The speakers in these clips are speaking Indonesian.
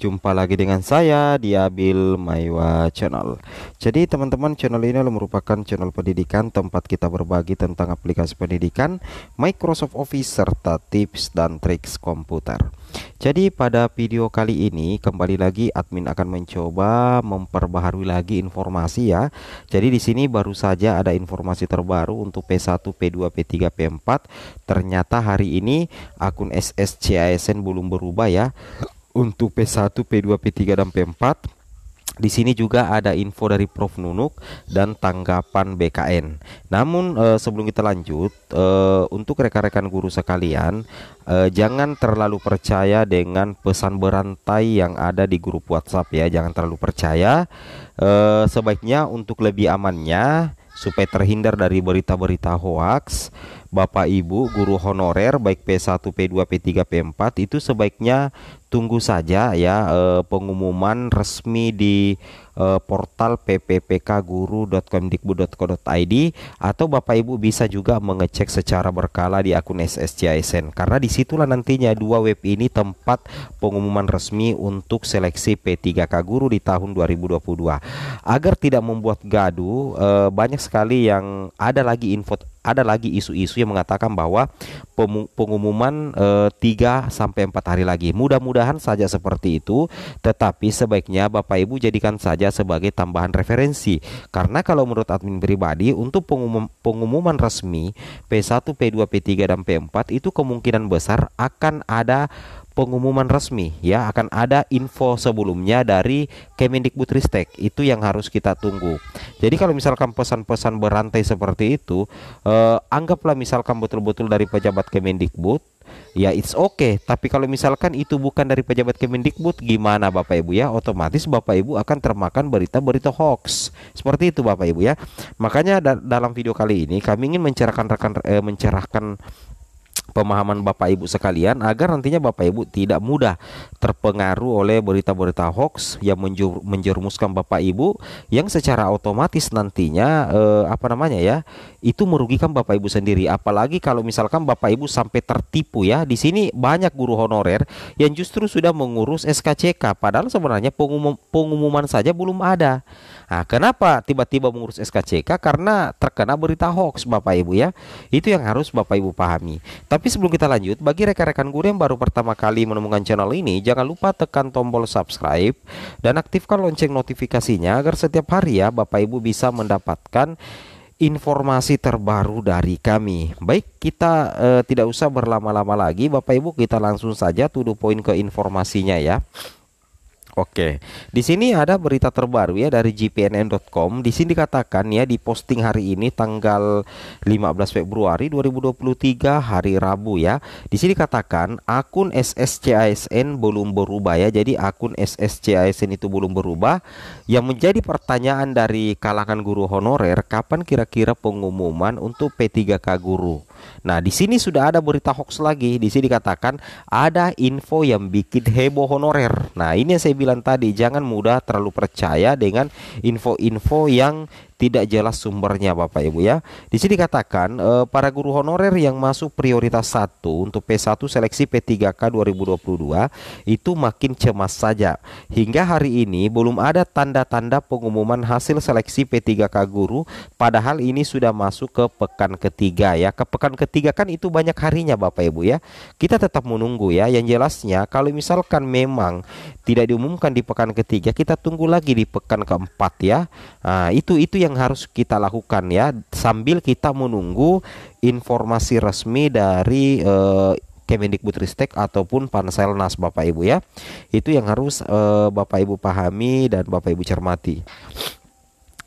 Jumpa lagi dengan saya di Abil Maiwa Channel. Jadi teman-teman channel ini merupakan channel pendidikan tempat kita berbagi tentang aplikasi pendidikan, Microsoft Office serta tips dan triks komputer. Jadi pada video kali ini kembali lagi admin akan mencoba memperbaharui lagi informasi ya. Jadi di sini baru saja ada informasi terbaru untuk P1, P2, P3, P4. Ternyata hari ini akun SSCASN belum berubah ya untuk P1, P2, P3 dan P4 di sini juga ada info dari Prof Nunuk dan tanggapan BKN. Namun eh, sebelum kita lanjut, eh, untuk rekan-rekan guru sekalian, eh, jangan terlalu percaya dengan pesan berantai yang ada di grup WhatsApp ya, jangan terlalu percaya. Eh, sebaiknya untuk lebih amannya supaya terhindar dari berita-berita hoaks, Bapak Ibu guru honorer baik P1, P2, P3, P4 itu sebaiknya tunggu saja ya eh, pengumuman resmi di uh, portal pppkguru.kemdikbud.co.id atau Bapak Ibu bisa juga mengecek secara berkala di akun SSCISN karena disitulah nantinya dua web ini tempat pengumuman resmi untuk seleksi P3K guru di tahun 2022 agar tidak membuat gaduh eh, banyak sekali yang ada lagi info ada lagi isu-isu yang mengatakan bahwa pengumuman eh, tiga 3 sampai empat hari lagi. Mudah-mudahan saja seperti itu, tetapi sebaiknya Bapak Ibu jadikan saja sebagai tambahan referensi. Karena kalau menurut admin pribadi untuk pengumum, pengumuman resmi P1, P2, P3 dan P4 itu kemungkinan besar akan ada pengumuman resmi ya akan ada info sebelumnya dari Kemendikbudristek itu yang harus kita tunggu. Jadi kalau misalkan pesan-pesan berantai seperti itu eh, anggaplah misalkan betul-betul dari pejabat Kemendikbud ya it's okay tapi kalau misalkan itu bukan dari pejabat Kemendikbud gimana Bapak Ibu ya otomatis Bapak Ibu akan termakan berita-berita hoax seperti itu Bapak Ibu ya makanya da dalam video kali ini kami ingin mencerahkan rekan eh, mencerahkan pemahaman Bapak Ibu sekalian agar nantinya Bapak Ibu tidak mudah terpengaruh oleh berita-berita hoax yang menjur, menjerumuskan Bapak Ibu yang secara otomatis nantinya eh, apa namanya ya itu merugikan Bapak Ibu sendiri apalagi kalau misalkan Bapak Ibu sampai tertipu ya di sini banyak guru honorer yang justru sudah mengurus SKCK padahal sebenarnya pengumum, pengumuman saja belum ada. Nah, kenapa tiba-tiba mengurus SKCK karena terkena berita hoax Bapak Ibu ya. Itu yang harus Bapak Ibu pahami. Tapi tapi sebelum kita lanjut, bagi rekan-rekan guru yang baru pertama kali menemukan channel ini, jangan lupa tekan tombol subscribe dan aktifkan lonceng notifikasinya agar setiap hari ya Bapak Ibu bisa mendapatkan informasi terbaru dari kami. Baik, kita eh, tidak usah berlama-lama lagi, Bapak Ibu kita langsung saja tuduh poin ke informasinya ya. Oke, di sini ada berita terbaru ya dari gpnn.com. Di sini dikatakan ya di posting hari ini tanggal 15 Februari 2023 hari Rabu ya. Di sini dikatakan akun SSCASN belum berubah ya. Jadi akun SSCASN itu belum berubah. Yang menjadi pertanyaan dari kalangan guru honorer kapan kira-kira pengumuman untuk P3K guru? Nah, di sini sudah ada berita hoax lagi. Di sini dikatakan ada info yang bikin heboh honorer. Nah, ini yang saya bilang tadi, jangan mudah terlalu percaya dengan info-info yang tidak jelas sumbernya Bapak Ibu ya. Di sini katakan e, eh, para guru honorer yang masuk prioritas 1 untuk P1 seleksi P3K 2022 itu makin cemas saja. Hingga hari ini belum ada tanda-tanda pengumuman hasil seleksi P3K guru padahal ini sudah masuk ke pekan ketiga ya. Ke pekan ketiga kan itu banyak harinya Bapak Ibu ya. Kita tetap menunggu ya. Yang jelasnya kalau misalkan memang tidak diumumkan di pekan ketiga kita tunggu lagi di pekan keempat ya. Nah, itu itu yang yang harus kita lakukan ya sambil kita menunggu informasi resmi dari eh, Kemendikbudristek ataupun Panselnas Bapak Ibu ya. Itu yang harus uh, Bapak Ibu pahami dan Bapak Ibu cermati.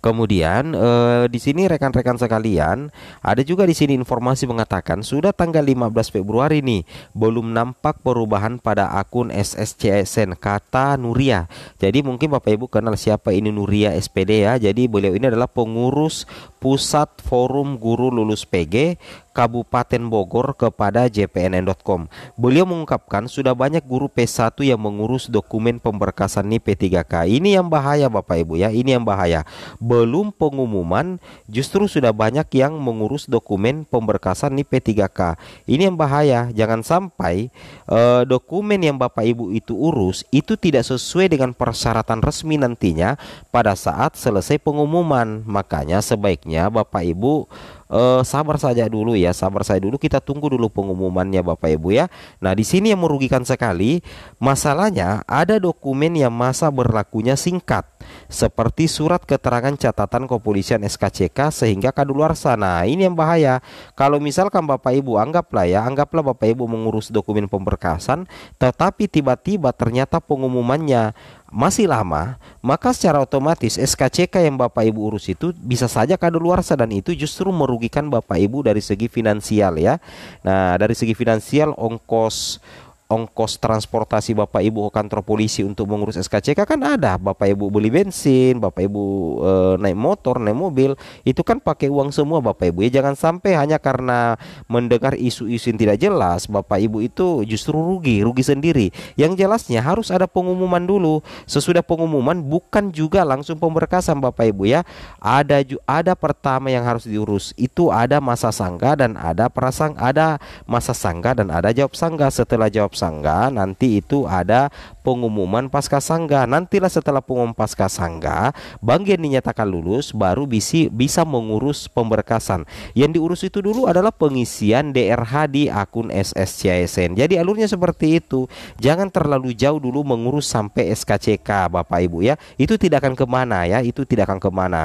Kemudian eh, di sini rekan-rekan sekalian, ada juga di sini informasi mengatakan sudah tanggal 15 Februari ini belum nampak perubahan pada akun SSCSN kata Nuria. Jadi mungkin Bapak Ibu kenal siapa ini Nuria SPD ya. Jadi beliau ini adalah pengurus Pusat Forum Guru Lulus PG Kabupaten Bogor kepada jpnn.com. Beliau mengungkapkan sudah banyak guru P1 yang mengurus dokumen pemberkasan NIP 3 k Ini yang bahaya Bapak Ibu ya, ini yang bahaya. Belum pengumuman justru sudah banyak yang mengurus dokumen pemberkasan NIP 3 k Ini yang bahaya, jangan sampai eh, dokumen yang Bapak Ibu itu urus itu tidak sesuai dengan persyaratan resmi nantinya pada saat selesai pengumuman. Makanya sebaiknya Bapak Ibu uh, sabar saja dulu ya, sabar saja dulu. Kita tunggu dulu pengumumannya Bapak Ibu ya. Nah, di sini yang merugikan sekali masalahnya ada dokumen yang masa berlakunya singkat seperti surat keterangan catatan kepolisian SKCK sehingga kadaluarsa. Nah, ini yang bahaya. Kalau misalkan Bapak Ibu anggaplah ya, anggaplah Bapak Ibu mengurus dokumen pemberkasan tetapi tiba-tiba ternyata pengumumannya masih lama, maka secara otomatis SKCK yang Bapak Ibu urus itu bisa saja kadaluarsa dan itu justru merugikan Bapak Ibu dari segi finansial ya. Nah, dari segi finansial ongkos ongkos transportasi Bapak Ibu ke kantor polisi untuk mengurus SKCK kan ada. Bapak Ibu beli bensin, Bapak Ibu e, naik motor, naik mobil, itu kan pakai uang semua Bapak Ibu. Ya jangan sampai hanya karena mendengar isu-isu yang tidak jelas, Bapak Ibu itu justru rugi, rugi sendiri. Yang jelasnya harus ada pengumuman dulu. Sesudah pengumuman bukan juga langsung pemberkasan Bapak Ibu ya. Ada ada pertama yang harus diurus. Itu ada masa sangga dan ada perasang ada masa sangga dan ada jawab sangga. Setelah jawab sangga nanti itu ada pengumuman pasca sangga. Nantilah setelah pengumuman pasca sangga, Bang yang dinyatakan lulus baru bisi, bisa mengurus pemberkasan. Yang diurus itu dulu adalah pengisian DRH di akun SSCISN Jadi alurnya seperti itu. Jangan terlalu jauh dulu mengurus sampai SKCK Bapak Ibu ya. Itu tidak akan kemana ya, itu tidak akan kemana.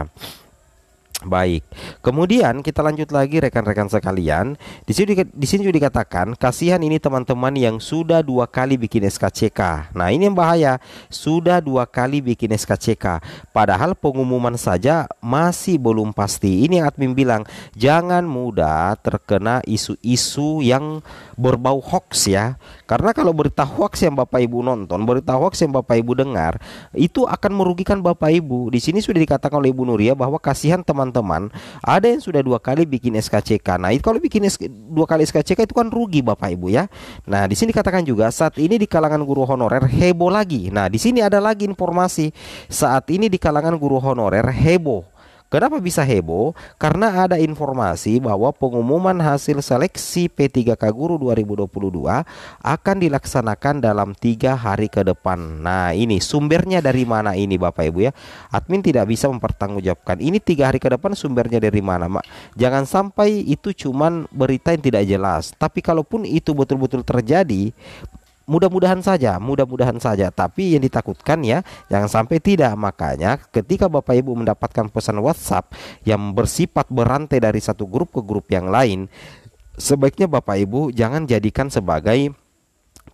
Baik. Kemudian kita lanjut lagi rekan-rekan sekalian. Di sini di sini juga dikatakan kasihan ini teman-teman yang sudah dua kali bikin SKCK. Nah, ini yang bahaya. Sudah dua kali bikin SKCK padahal pengumuman saja masih belum pasti. Ini yang admin bilang, jangan mudah terkena isu-isu yang berbau hoax ya. Karena kalau berita hoax yang Bapak Ibu nonton, berita hoax yang Bapak Ibu dengar, itu akan merugikan Bapak Ibu. Di sini sudah dikatakan oleh Ibu Nuria bahwa kasihan teman teman-teman ada yang sudah dua kali bikin SKCK. Nah itu kalau bikin SK, dua kali SKCK itu kan rugi bapak ibu ya. Nah di sini dikatakan juga saat ini di kalangan guru honorer heboh lagi. Nah di sini ada lagi informasi saat ini di kalangan guru honorer heboh Kenapa bisa heboh? Karena ada informasi bahwa pengumuman hasil seleksi P3K Guru 2022 akan dilaksanakan dalam tiga hari ke depan. Nah ini sumbernya dari mana ini Bapak Ibu ya? Admin tidak bisa mempertanggungjawabkan. Ini tiga hari ke depan sumbernya dari mana? Mak? Jangan sampai itu cuman berita yang tidak jelas. Tapi kalaupun itu betul-betul terjadi, mudah-mudahan saja, mudah-mudahan saja. Tapi yang ditakutkan ya, jangan sampai tidak. Makanya ketika Bapak Ibu mendapatkan pesan WhatsApp yang bersifat berantai dari satu grup ke grup yang lain, sebaiknya Bapak Ibu jangan jadikan sebagai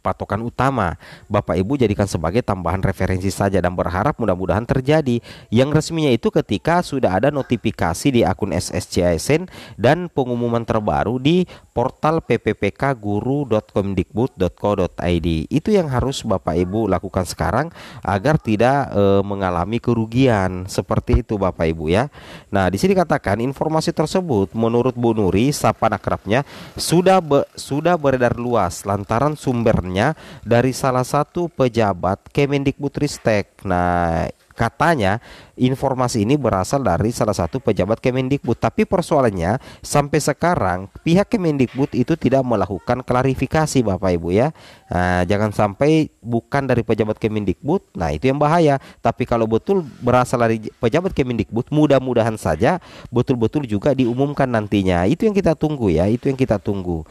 patokan utama. Bapak Ibu jadikan sebagai tambahan referensi saja dan berharap mudah-mudahan terjadi. Yang resminya itu ketika sudah ada notifikasi di akun SSCISN dan pengumuman terbaru di portal pppkguru.comdikbud.co.id. Itu yang harus Bapak Ibu lakukan sekarang agar tidak e, mengalami kerugian. Seperti itu Bapak Ibu ya. Nah, di sini katakan informasi tersebut menurut Bu Nuri sapan akrabnya sudah be, sudah beredar luas lantaran sumber pacarnya dari salah satu pejabat Kemendikbudristek. Nah, katanya informasi ini berasal dari salah satu pejabat Kemendikbud. Tapi persoalannya sampai sekarang pihak Kemendikbud itu tidak melakukan klarifikasi Bapak Ibu ya. Nah, jangan sampai bukan dari pejabat Kemendikbud. Nah, itu yang bahaya. Tapi kalau betul berasal dari pejabat Kemendikbud, mudah-mudahan saja betul-betul juga diumumkan nantinya. Itu yang kita tunggu ya, itu yang kita tunggu.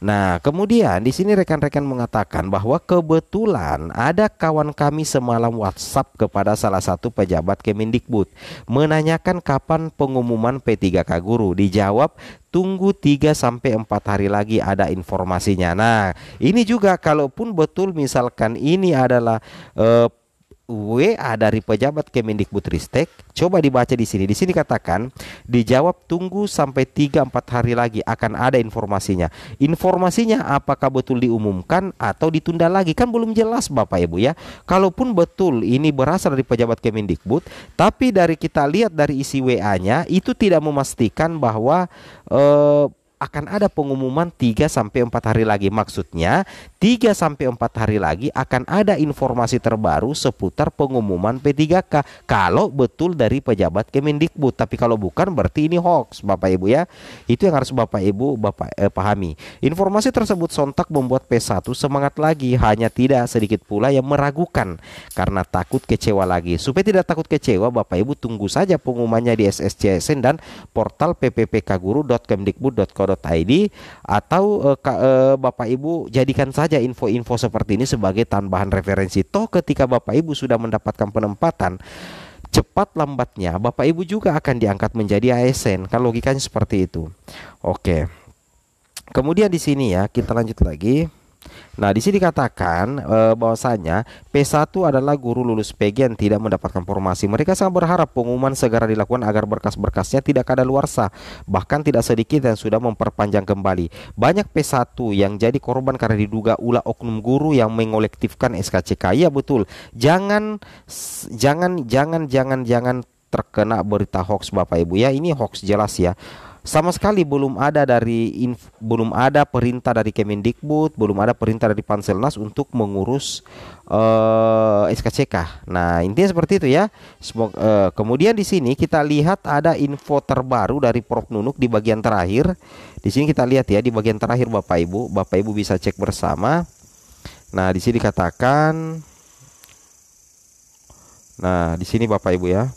Nah, kemudian di sini rekan-rekan mengatakan bahwa kebetulan ada kawan kami semalam WhatsApp kepada salah satu pejabat Kemendikbud menanyakan kapan pengumuman P3K guru. Dijawab tunggu 3 sampai 4 hari lagi ada informasinya. Nah, ini juga kalaupun betul misalkan ini adalah e, WA dari pejabat Kemendikbudristek coba dibaca di sini. Di sini katakan dijawab tunggu sampai 3 4 hari lagi akan ada informasinya. Informasinya apakah betul diumumkan atau ditunda lagi kan belum jelas Bapak Ibu ya. Kalaupun betul ini berasal dari pejabat Kemendikbud tapi dari kita lihat dari isi WA-nya itu tidak memastikan bahwa eh, akan ada pengumuman 3 sampai 4 hari lagi. Maksudnya 3 sampai 4 hari lagi akan ada informasi terbaru seputar pengumuman P3K kalau betul dari pejabat Kemendikbud. Tapi kalau bukan berarti ini hoax, Bapak Ibu ya. Itu yang harus Bapak Ibu Bapak eh, pahami. Informasi tersebut sontak membuat P1 semangat lagi, hanya tidak sedikit pula yang meragukan karena takut kecewa lagi. Supaya tidak takut kecewa, Bapak Ibu tunggu saja pengumumannya di SSCSN dan portal pppkguru.kemdikbud.co info.id atau uh, ka, uh, Bapak Ibu jadikan saja info-info seperti ini sebagai tambahan referensi. Toh ketika Bapak Ibu sudah mendapatkan penempatan cepat lambatnya Bapak Ibu juga akan diangkat menjadi ASN. Kan logikanya seperti itu. Oke. Kemudian di sini ya, kita lanjut lagi. Nah, di sini dikatakan e, bahwasanya P1 adalah guru lulus PG yang tidak mendapatkan formasi. Mereka sangat berharap pengumuman segera dilakukan agar berkas-berkasnya tidak luar ada sah, bahkan tidak sedikit yang sudah memperpanjang kembali. Banyak P1 yang jadi korban karena diduga ulah oknum guru yang mengolektifkan SKCK. Iya betul. Jangan jangan jangan jangan jangan terkena berita hoax Bapak Ibu ya. Ini hoax jelas ya sama sekali belum ada dari inf, belum ada perintah dari Kemendikbud, belum ada perintah dari Panselnas untuk mengurus uh, eh, SKCK. Nah, intinya seperti itu ya. Semoga, uh, kemudian di sini kita lihat ada info terbaru dari Prof Nunuk di bagian terakhir. Di sini kita lihat ya di bagian terakhir Bapak Ibu, Bapak Ibu bisa cek bersama. Nah, di sini dikatakan Nah, di sini Bapak Ibu ya.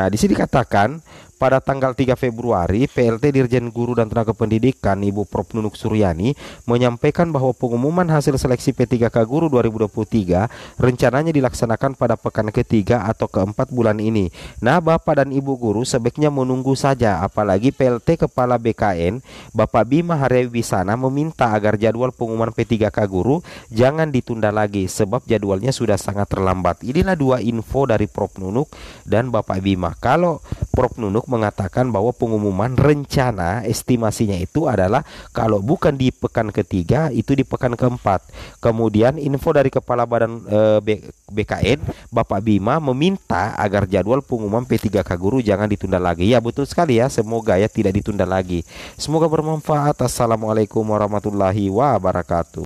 Nah, di sini dikatakan pada tanggal 3 Februari, PLT Dirjen Guru dan Tenaga Pendidikan Ibu Prof Nunuk Suryani menyampaikan bahwa pengumuman hasil seleksi P3K Guru 2023 rencananya dilaksanakan pada pekan ketiga atau keempat bulan ini. Nah, Bapak dan Ibu guru sebaiknya menunggu saja apalagi PLT Kepala BKN Bapak Bima sana meminta agar jadwal pengumuman P3K Guru jangan ditunda lagi sebab jadwalnya sudah sangat terlambat. Inilah dua info dari Prof Nunuk dan Bapak Bima. Kalau Prof Nunuk mengatakan bahwa pengumuman rencana estimasinya itu adalah kalau bukan di pekan ketiga itu di pekan keempat. Kemudian info dari Kepala Badan e, eh, BKN Bapak Bima meminta agar jadwal pengumuman P3K guru jangan ditunda lagi. Ya betul sekali ya, semoga ya tidak ditunda lagi. Semoga bermanfaat. Assalamualaikum warahmatullahi wabarakatuh.